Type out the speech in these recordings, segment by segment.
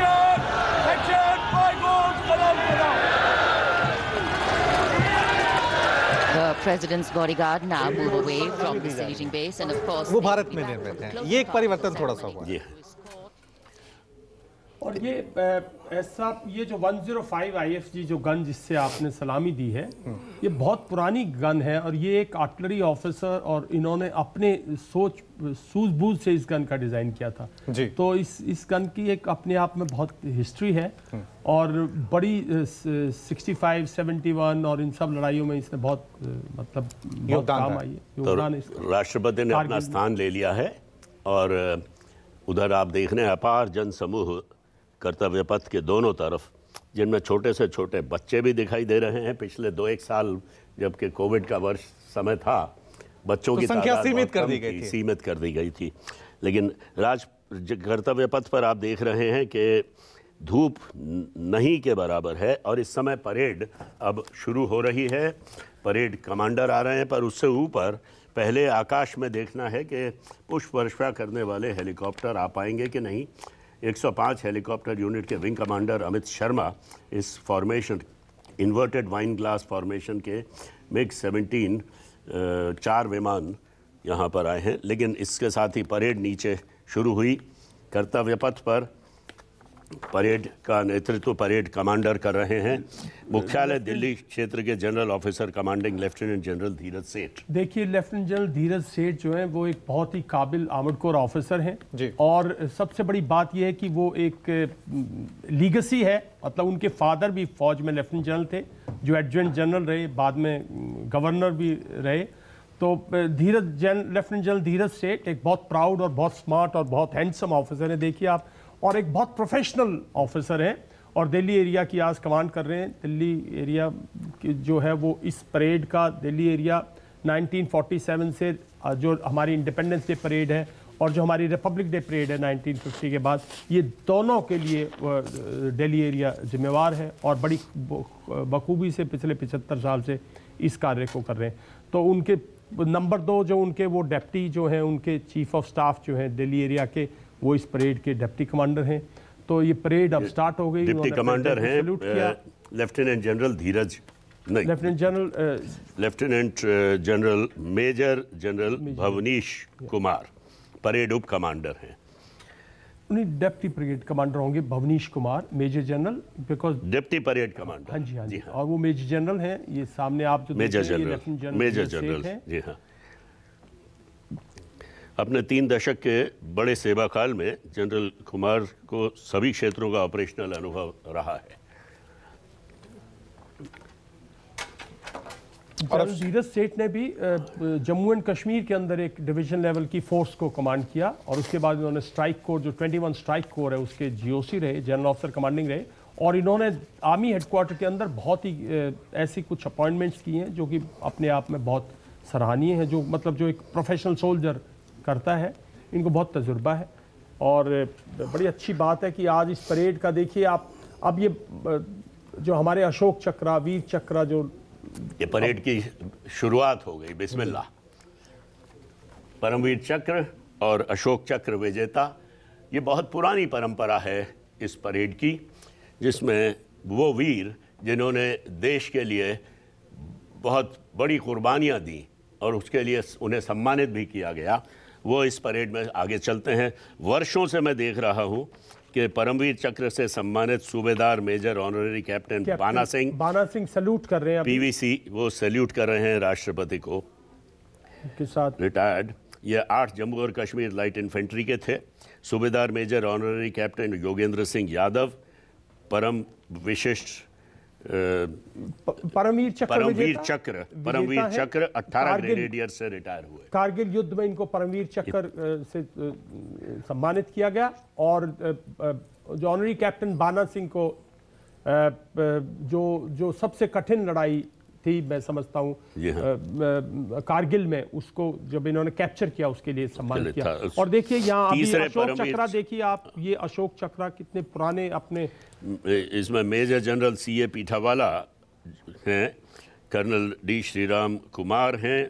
Richard! Richard, five presidents bodyguard now move away from the seating base and of course वो भारत में नहीं रहते ये एक परिवर्तन थोड़ा सा हुआ है और ये ऐसा ये जो 105 जीरो जो गन जिससे आपने सलामी दी है ये बहुत पुरानी गन है और ये एक आटलरी ऑफिसर और इन्होंने अपने सोच सूझबूझ से इस गन का डिज़ाइन किया था जी। तो इस इस गन की एक अपने आप में बहुत हिस्ट्री है हम्म। और बड़ी 65, 71 और इन सब लड़ाइयों में इसने बहुत मतलब बहुत काम आई है तो राष्ट्रपति ने अपना स्थान ले लिया है और उधर आप देख रहे हैं अपार जन समूह कर्तव्य पथ के दोनों तरफ जिनमें छोटे से छोटे बच्चे भी दिखाई दे रहे हैं पिछले दो एक साल जबकि कोविड का वर्ष समय था बच्चों तो की संख्या सीमित कर दी गई सीमित कर दी गई थी लेकिन राज कर्तव्य पथ पर आप देख रहे हैं कि धूप नहीं के बराबर है और इस समय परेड अब शुरू हो रही है परेड कमांडर आ रहे हैं पर उससे ऊपर पहले आकाश में देखना है कि पुष्प वर्षा करने वाले हेलीकॉप्टर आ पाएंगे कि नहीं 105 हेलीकॉप्टर यूनिट के विंग कमांडर अमित शर्मा इस formation inverted wine glass formation के मिग 17 चार विमान यहाँ पर आए हैं लेकिन इसके साथ ही परेड नीचे शुरू हुई कर्तव्य पथ पर परेड का नेतृत्व परेड कमांडर कर रहे हैं मुख्यालय दिल्ली क्षेत्र के general officer commanding lieutenant general Dheeraj Seth देखिए लेफ्टिनेंट जनरल धीरज सेठ जो है वो एक बहुत ही काबिल आमद कोर ऑफिसर हैं और सबसे बड़ी बात यह है कि वो एक लीगसी है मतलब उनके फादर भी फौज में लेफ्टिनेंट जनरल थे जो एडजेंट जनरल रहे बाद में गवर्नर भी रहे तो धीरज जन लेफ्टिनेंट जनरल धीरज सेठ एक बहुत प्राउड और बहुत स्मार्ट और बहुत हैंडसम ऑफिसर है देखिए आप और एक बहुत प्रोफेशनल ऑफिसर हैं और दिल्ली एरिया की आज कमांड कर रहे हैं दिल्ली एरिया की जो है वो इस परेड का दिल्ली एरिया 1947 से जो हमारी इंडिपेंडेंस डे परेड है और जो हमारी रिपब्लिक डे परेड है 1950 के बाद ये दोनों के लिए दिल्ली एरिया जिम्मेवार है और बड़ी बखूबी से पिछले पिछहत्तर साल से इस कार्य को कर रहे हैं तो उनके नंबर दो जो उनके वो डेप्टी जो हैं उनके चीफ ऑफ स्टाफ जो हैं दिल्ली एरिया के वो इस परेड के डिप्टी कमांडर हैं तो ये परेड अब स्टार्ट हो गई डिप्टी कमांडर हैं लेफ्टिनेंट जनरल धीरज नहीं lieutenant general lieutenant general major general Bhavnish Kumar parade उप कमांडर हैं नहीं डेप्टी परेड कमांडर होंगे Bhavnish Kumar major general because deputy parade commander हाँ जी हाँ जी, हाँ। और वो मेजर जनरल हैं ये सामने आप जो मेजर जनरल मेजर जनरल जी हाँ अपने तीन दशक के बड़े सेवा काल में जनरल कुमार को सभी क्षेत्रों का ऑपरेशनल अनुभव रहा है और सेठ ने भी जम्मू एंड कश्मीर के अंदर एक डिवीजन लेवल की फोर्स को कमांड किया और उसके बाद इन्होंने स्ट्राइक कोर जो 21 स्ट्राइक कोर है उसके जीओसी रहे जनरल ऑफिसर कमांडिंग रहे और इन्होंने आर्मी हेडक्वार्टर के अंदर बहुत ही ऐसी कुछ अपॉइंटमेंट्स की हैं जो कि अपने आप में बहुत सराहनीय है जो मतलब जो एक प्रोफेशनल सोल्जर करता है इनको बहुत तजुर्बा है और बड़ी अच्छी बात है कि आज इस परेड का देखिए आप अब ये जो हमारे अशोक चक्रा वीर चक्रा जो ये परेड की शुरुआत हो गई बिस्मिल्ला परमवीर चक्र और अशोक चक्र विजेता ये बहुत पुरानी परंपरा है इस परेड की जिसमें वो वीर जिन्होंने देश के लिए बहुत बड़ी कुर्बानियां दी और उसके लिए उन्हें सम्मानित भी किया गया वो इस परेड में आगे चलते हैं वर्षों से मैं देख रहा हूँ कि परमवीर चक्र से सम्मानित सूबेदार मेजर ऑनररी कैप्टन बाना सिंह बाना सिंह सल्यूट कर रहे हैं पीवीसी वो सल्यूट कर रहे हैं राष्ट्रपति को के साथ रिटायर्ड ये आठ जम्मू और कश्मीर लाइट इन्फेंट्री के थे Subedar major honorary captain Yogendra Singh Yadav Param Vishisht Paramvir चक्र परमवीर चक्र परमवीर चक्र अठारह ग्रेनेडियर से रिटायर हुए कारगिल युद्ध में इनको परमवीर चक्र से सम्मानित किया गया और जो ऑनरी कैप्टन बाना सिंह को जो जो सबसे कठिन लड़ाई थी मैं समझता हूँ कारगिल में उसको जब इन्होंने कैप्चर किया उसके लिए सम्मान किया और देखिए यहाँ अशोक चक्रा देखिए आप ये अशोक चक्रा कितने पुराने अपने इसमें मेजर जनरल सी ए पीठावाला हैं कर्नल डी श्रीराम कुमार हैं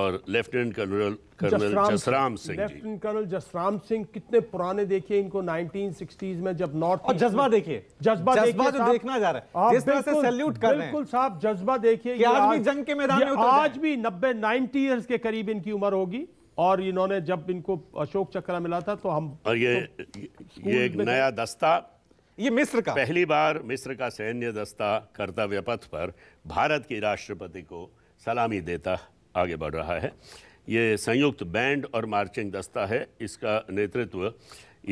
और lieutenant colonel colonel Jasram Singh lieutenant colonel Jasram Singh कितने पुराने देखे इनको 1960s में जब नॉर्थ और जज्बा देखिए जज्बा जज्बा जो तो देखना जा रहा है जिस तरह से सैल्यूट कर रहे हैं बिल्कुल साफ जज्बा देखिए कि आज भी जंग के मैदान में उतर आज भी 90 90 इयर्स के करीब इनकी उम्र होगी और इन्होंने जब इनको अशोक चक्र मिला था तो हम और ये तो ये एक नया दस्ता ये मिस्र का पहली बार मिस्र का सैन्य दस्ता कर्तव्य पथ पर भारत के राष्ट्रपति को सलामी देता आगे बढ़ रहा है ये संयुक्त बैंड और मार्चिंग दस्ता है इसका नेतृत्व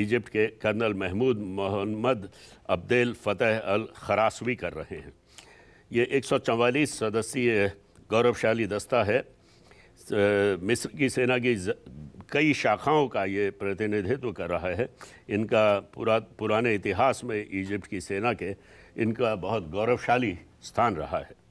इजिप्ट के colonel Mahmoud Mohammed Abdel Fateh al Kharasawi कर रहे हैं ये 144 सदस्यीय गौरवशाली दस्ता है मिस्र की सेना की कई शाखाओं का ये प्रतिनिधित्व कर रहा है इनका पुरा पुराने इतिहास में इजिप्ट की सेना के इनका बहुत गौरवशाली स्थान रहा है